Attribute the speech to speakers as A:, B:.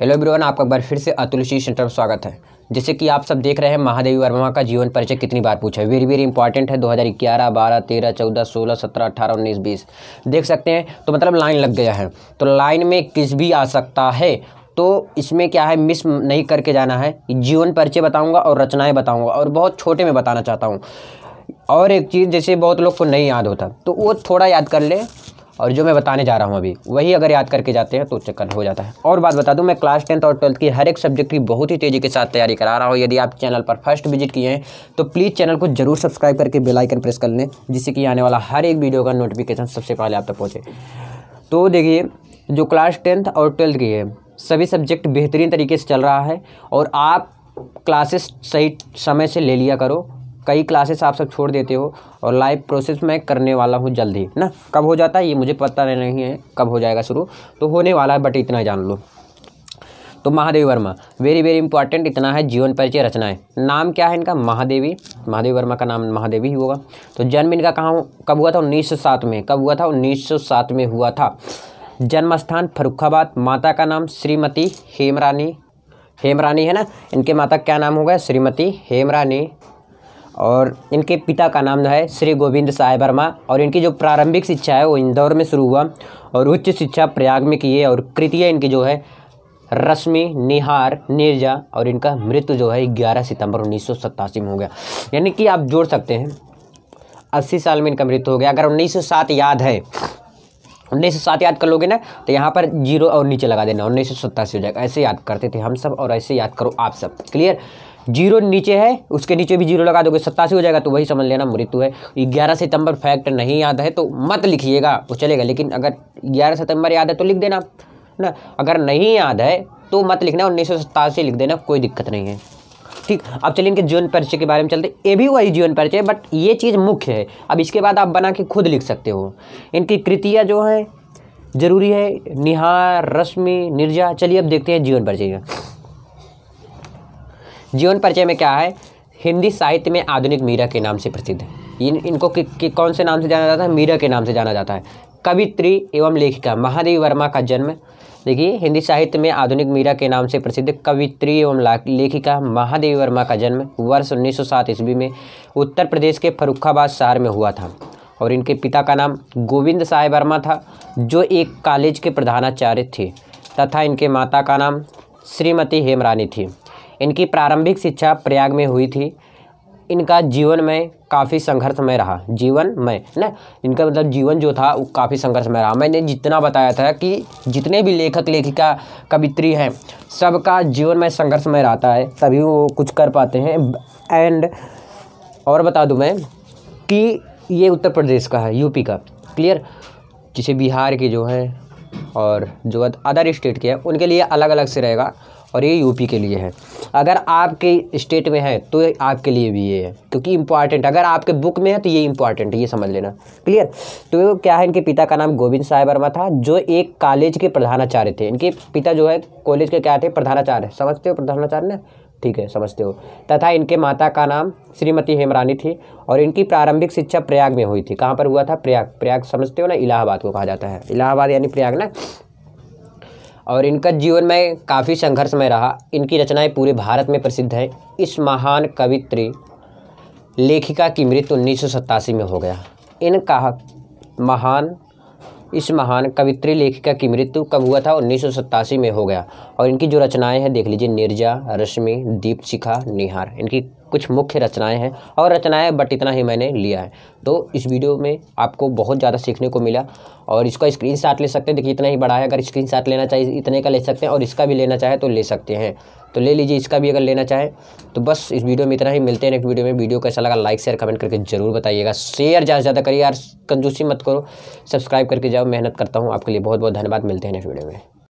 A: hello everyone आपका एक बार फिर से अतुल शी सेंटर में स्वागत है जैसे कि आप सब देख रहे हैं महादेवी वर्मा का जीवन परिचय कितनी बार पूछा है वेरी वेरी इंपॉर्टेंट है 2011, 12, 13, 14, 16, 17, 18, 19, 20 देख सकते हैं तो मतलब लाइन लग गया है तो लाइन में किस भी आ सकता है तो इसमें क्या है मिस नहीं करके जाना है जीवन परिचय बताऊँगा और रचनाएँ बताऊँगा और बहुत छोटे में बताना चाहता हूँ और एक चीज़ जैसे बहुत लोग को नहीं याद होता तो वो थोड़ा याद कर ले और जो मैं बताने जा रहा हूँ अभी वही अगर याद करके जाते हैं तो चक्कर हो जाता है और बात बता दूँ मैं क्लास टेंथ और ट्वेल्थ की हर एक सब्जेक्ट की बहुत ही तेज़ी के साथ तैयारी करा रहा हूँ यदि आप चैनल पर फर्स्ट विजिट किए हैं तो प्लीज़ चैनल को जरूर सब्सक्राइब करके बेलाइकन प्रेस कर लें जिससे कि आने वाला हर एक वीडियो का नोटिफिकेशन सबसे पहले आप तक पहुँचे तो देखिए जो क्लास टेंथ और ट्वेल्थ की है सभी सब्जेक्ट बेहतरीन तरीके से चल रहा है और आप क्लासेस सही समय से ले लिया करो कई क्लासेस आप सब छोड़ देते हो और लाइव प्रोसेस मैं करने वाला हूँ जल्दी ना कब हो जाता है ये मुझे पता नहीं है कब हो जाएगा शुरू तो होने वाला है बट इतना जान लो तो Mahadevi Verma very very important इतना है जीवन परिचय रचनाएं नाम क्या है इनका महादेवी महादेवी वर्मा का नाम महादेवी ही होगा तो जन्म इनका कहाँ कब हुआ था उन्नीस सौ सात में कब हुआ था उन्नीस सौ सात में हुआ था जन्म स्थान फरुखाबाद माता का नाम श्रीमती हेमरानी हेमरानी है ना इनके माता क्या नाम होगा श्रीमती हेमरानी और इनके पिता का नाम है श्री गोविंद साय वर्मा और इनकी जो प्रारंभिक शिक्षा है वो इंदौर में शुरू हुआ और उच्च शिक्षा प्रयाग में की है और कृतियाँ इनकी जो है रश्मि निहार निर्जा और इनका मृत्यु जो है ग्यारह सितंबर उन्नीस में हो गया यानी कि आप जोड़ सकते हैं अस्सी साल में इनका मृत्यु हो गया अगर 1907 याद है 1907 याद कर लोगे ना तो यहाँ पर जीरो और नीचे लगा देना उन्नीस हो जाएगा ऐसे याद करते थे हम सब और ऐसे याद करो आप सब क्लियर जीरो नीचे है उसके नीचे भी जीरो लगा दोगे सत्तासी हो जाएगा तो वही समझ लेना मृत्यु है ग्यारह सितंबर फैक्ट नहीं याद है तो मत लिखिएगा वो चलेगा लेकिन अगर ग्यारह सितंबर याद है तो लिख देना ना अगर नहीं याद है तो मत लिखना उन्नीस लिख देना कोई दिक्कत नहीं है ठीक अब चलिए इनके जीवन परिचय के बारे में चलते ये भी वही जीवन परिचय बट ये चीज़ मुख्य है अब इसके बाद आप बना के खुद लिख सकते हो इनकी कृतियाँ जो हैं जरूरी है निहार रश्मि निर्जा चलिए अब देखते हैं जीवन परिचय का जीवन परिचय में क्या है हिंदी साहित्य में आधुनिक मीरा के नाम से प्रसिद्ध है इन इनको कि, कि कौन से नाम से जाना जाता है मीरा के नाम से जाना जाता है कवित्री एवं लेखिका महादेवी वर्मा का जन्म देखिए हिंदी साहित्य में आधुनिक मीरा के नाम से प्रसिद्ध कवित्री एवं लेखिका महादेवी वर्मा का जन्म वर्ष 1907 ईस्वी में उत्तर प्रदेश के फरुखाबाद शहर में हुआ था और इनके पिता का नाम गोविंद साय वर्मा था जो एक कॉलेज के प्रधानाचार्य थे तथा इनके माता का नाम श्रीमती हेमरानी थी इनकी प्रारंभिक शिक्षा प्रयाग में हुई थी इनका जीवन में काफ़ी संघर्षमय रहा जीवन में ना इनका मतलब जीवन जो था वो काफ़ी संघर्षमय रहा मैंने जितना बताया था कि जितने भी लेखक लेखिका कवित्री हैं सबका जीवन में संघर्षमय रहता है तभी वो कुछ कर पाते हैं एंड और बता दूं मैं कि ये उत्तर प्रदेश का है यूपी का क्लियर जिसे बिहार के जो हैं और जो अदर स्टेट के हैं उनके लिए अलग अलग से रहेगा और ये यूपी के लिए है अगर आपके स्टेट में है तो आपके लिए भी ये है क्योंकि इंपॉर्टेंट अगर आपके बुक में है तो ये इंपॉर्टेंट है ये समझ लेना क्लियर तो क्या है इनके पिता का नाम गोविंद साय वर्मा था जो एक कॉलेज के प्रधानाचार्य थे इनके पिता जो है कॉलेज के क्या थे प्रधानाचार्य समझते हो प्रधानाचार्य ना ठीक है समझते हो तथा इनके माता का नाम श्रीमती हेमरानी थी और इनकी प्रारंभिक शिक्षा प्रयाग में हुई थी कहाँ पर हुआ था प्रयाग प्रयाग समझते हो ना इलाहाबाद को कहा जाता है इलाहाबाद यानी प्रयाग ना और इनका जीवन में काफ़ी संघर्षमय रहा इनकी रचनाएं पूरे भारत में प्रसिद्ध हैं इस महान कवित्री लेखिका की मृत्यु उन्नीस में हो गया इन महान इस महान कवित्री लेखिका की मृत्यु कब हुआ था उन्नीस में हो गया और इनकी जो रचनाएं हैं देख लीजिए निर्जा रश्मि दीप शिखा निहार इनकी कुछ मुख्य रचनाएं हैं और रचनाएं बट इतना ही मैंने लिया है तो इस वीडियो में आपको बहुत ज़्यादा सीखने को मिला और इसका स्क्रीन शॉट ले सकते हैं देखिए इतना ही बड़ा है अगर स्क्रीन शॉट लेना चाहिए इतने का ले सकते हैं और इसका भी लेना चाहे तो ले सकते हैं तो ले लीजिए इसका भी अगर लेना चाहें तो बस इस वीडियो में इतना ही मिलते हैं नेक्स्ट वीडियो में वीडियो कैसा लगा लाइक शेयर कमेंट करके जरूर बताइएगा शेयर ज़्यादा से ज़्यादा करिए यार कंजूसी मत करो सब्सक्राइब करके जाओ मेहनत करता हूँ आपके लिए बहुत बहुत धन्यवाद मिलते हैं नेक्स्ट वीडियो में